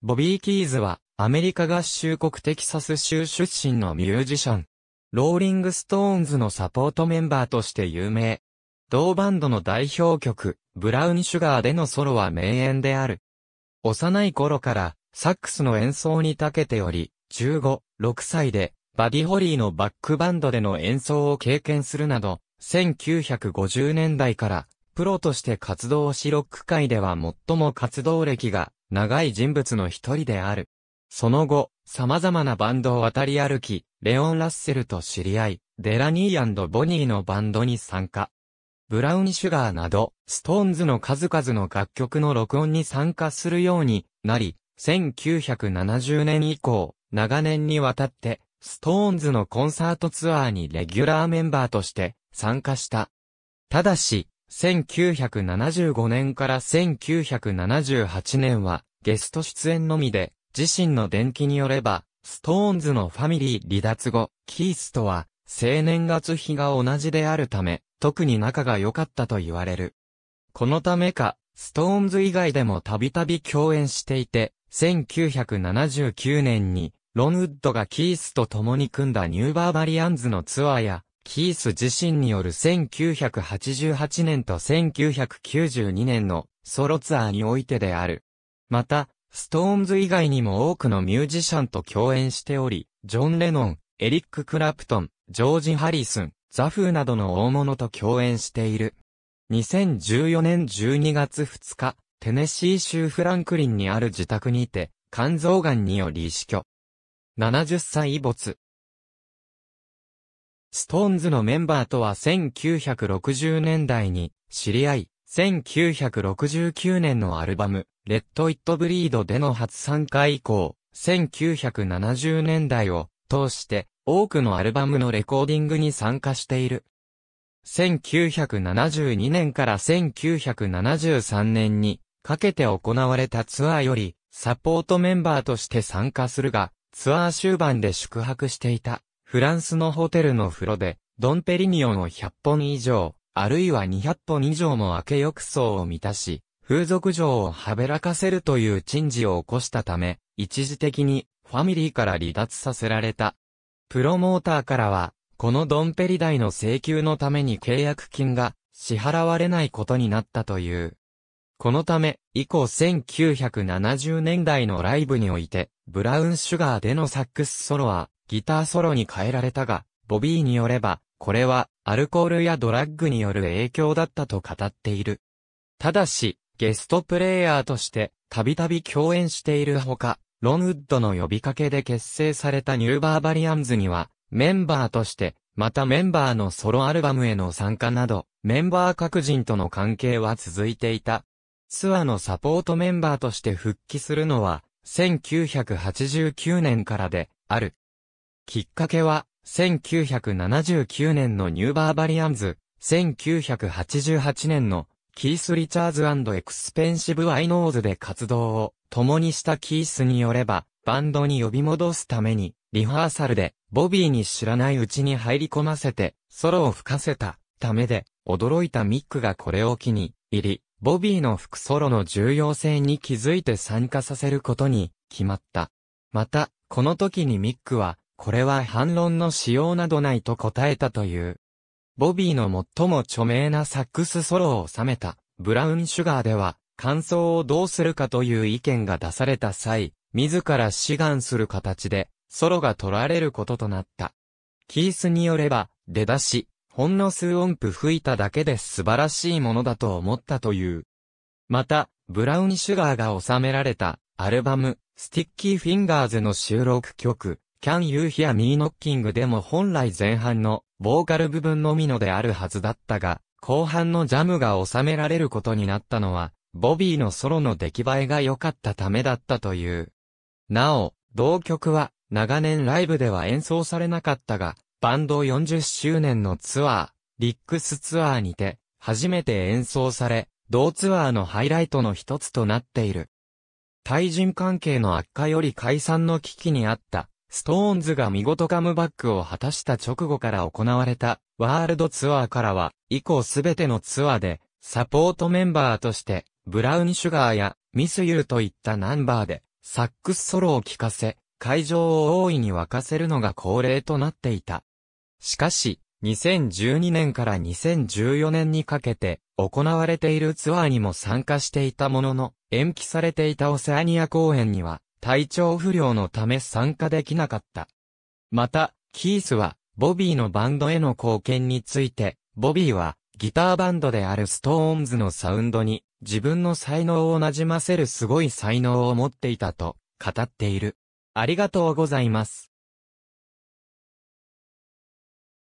ボビー・キーズは、アメリカ合衆国テキサス州出身のミュージシャン。ローリング・ストーンズのサポートメンバーとして有名。同バンドの代表曲、ブラウン・シュガーでのソロは名演である。幼い頃から、サックスの演奏に長けており、15、6歳で、バディ・ホリーのバックバンドでの演奏を経験するなど、1950年代から、プロとして活動しロック界では最も活動歴が長い人物の一人である。その後、様々なバンドを渡り歩き、レオン・ラッセルと知り合い、デラニーボニーのバンドに参加。ブラウン・シュガーなど、ストーンズの数々の楽曲の録音に参加するようになり、1970年以降、長年にわたって、ストーンズのコンサートツアーにレギュラーメンバーとして参加した。ただし、1975年から1978年は、ゲスト出演のみで、自身の伝記によれば、ストーンズのファミリー離脱後、キースとは、青年月日が同じであるため、特に仲が良かったと言われる。このためか、ストーンズ以外でもたびたび共演していて、1979年に、ロンウッドがキースと共に組んだニューバーバリアンズのツアーや、キース自身による1988年と1992年のソロツアーにおいてである。また、ストーンズ以外にも多くのミュージシャンと共演しており、ジョン・レノン、エリック・クラプトン、ジョージ・ハリスン、ザフーなどの大物と共演している。2014年12月2日、テネシー州フランクリンにある自宅にて、肝臓癌により死去。70歳没。ストーンズのメンバーとは1960年代に知り合い、1969年のアルバム、レッド・イット・ブリードでの初参加以降、1970年代を通して多くのアルバムのレコーディングに参加している。1972年から1973年にかけて行われたツアーよりサポートメンバーとして参加するが、ツアー終盤で宿泊していた。フランスのホテルの風呂で、ドンペリニオンを100本以上、あるいは200本以上も明け浴槽を満たし、風俗場をはべらかせるという珍事を起こしたため、一時的にファミリーから離脱させられた。プロモーターからは、このドンペリ代の請求のために契約金が支払われないことになったという。このため、以降1970年代のライブにおいて、ブラウンシュガーでのサックスソロは、ギターソロに変えられたが、ボビーによれば、これはアルコールやドラッグによる影響だったと語っている。ただし、ゲストプレイヤーとしてたびたび共演しているほか、ロンウッドの呼びかけで結成されたニューバーバリアンズには、メンバーとして、またメンバーのソロアルバムへの参加など、メンバー各人との関係は続いていた。ツアーのサポートメンバーとして復帰するのは、1989年からで、ある。きっかけは、1979年のニューバーバリアンズ、1988年のキース・リチャーズエクスペンシブ・アイノーズで活動を共にしたキースによれば、バンドに呼び戻すために、リハーサルで、ボビーに知らないうちに入り込ませて、ソロを吹かせた、ためで、驚いたミックがこれを機に、入り、ボビーの副ソロの重要性に気づいて参加させることに、決まった。また、この時にミックは、これは反論の仕様などないと答えたという。ボビーの最も著名なサックスソロを収めた、ブラウンシュガーでは、感想をどうするかという意見が出された際、自ら志願する形で、ソロが取られることとなった。キースによれば、出だし、ほんの数音符吹いただけで素晴らしいものだと思ったという。また、ブラウンシュガーが収められた、アルバム、スティッキーフィンガーズの収録曲、Can You Hear Me Knocking でも本来前半のボーカル部分のみのであるはずだったが、後半のジャムが収められることになったのは、ボビーのソロの出来栄えが良かったためだったという。なお、同曲は、長年ライブでは演奏されなかったが、バンド40周年のツアー、リックスツアーにて、初めて演奏され、同ツアーのハイライトの一つとなっている。対人関係の悪化より解散の危機にあった、ストーンズが見事カムバックを果たした直後から行われたワールドツアーからは、以降すべてのツアーで、サポートメンバーとして、ブラウンシュガーやミスユーといったナンバーで、サックスソロを聴かせ、会場を大いに沸かせるのが恒例となっていた。しかし、2012年から2014年にかけて行われているツアーにも参加していたものの、延期されていたオセアニア公演には体調不良のため参加できなかった。また、キースは、ボビーのバンドへの貢献について、ボビーは、ギターバンドであるストーンズのサウンドに、自分の才能をなじませるすごい才能を持っていたと、語っている。ありがとうございます。